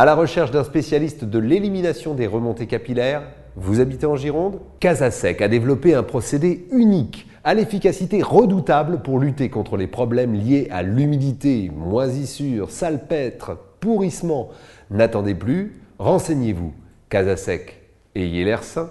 À la recherche d'un spécialiste de l'élimination des remontées capillaires, vous habitez en Gironde Casasec a développé un procédé unique, à l'efficacité redoutable pour lutter contre les problèmes liés à l'humidité, moisissure, salpêtre, pourrissement. N'attendez plus, renseignez-vous. Casasec, ayez l'air sain.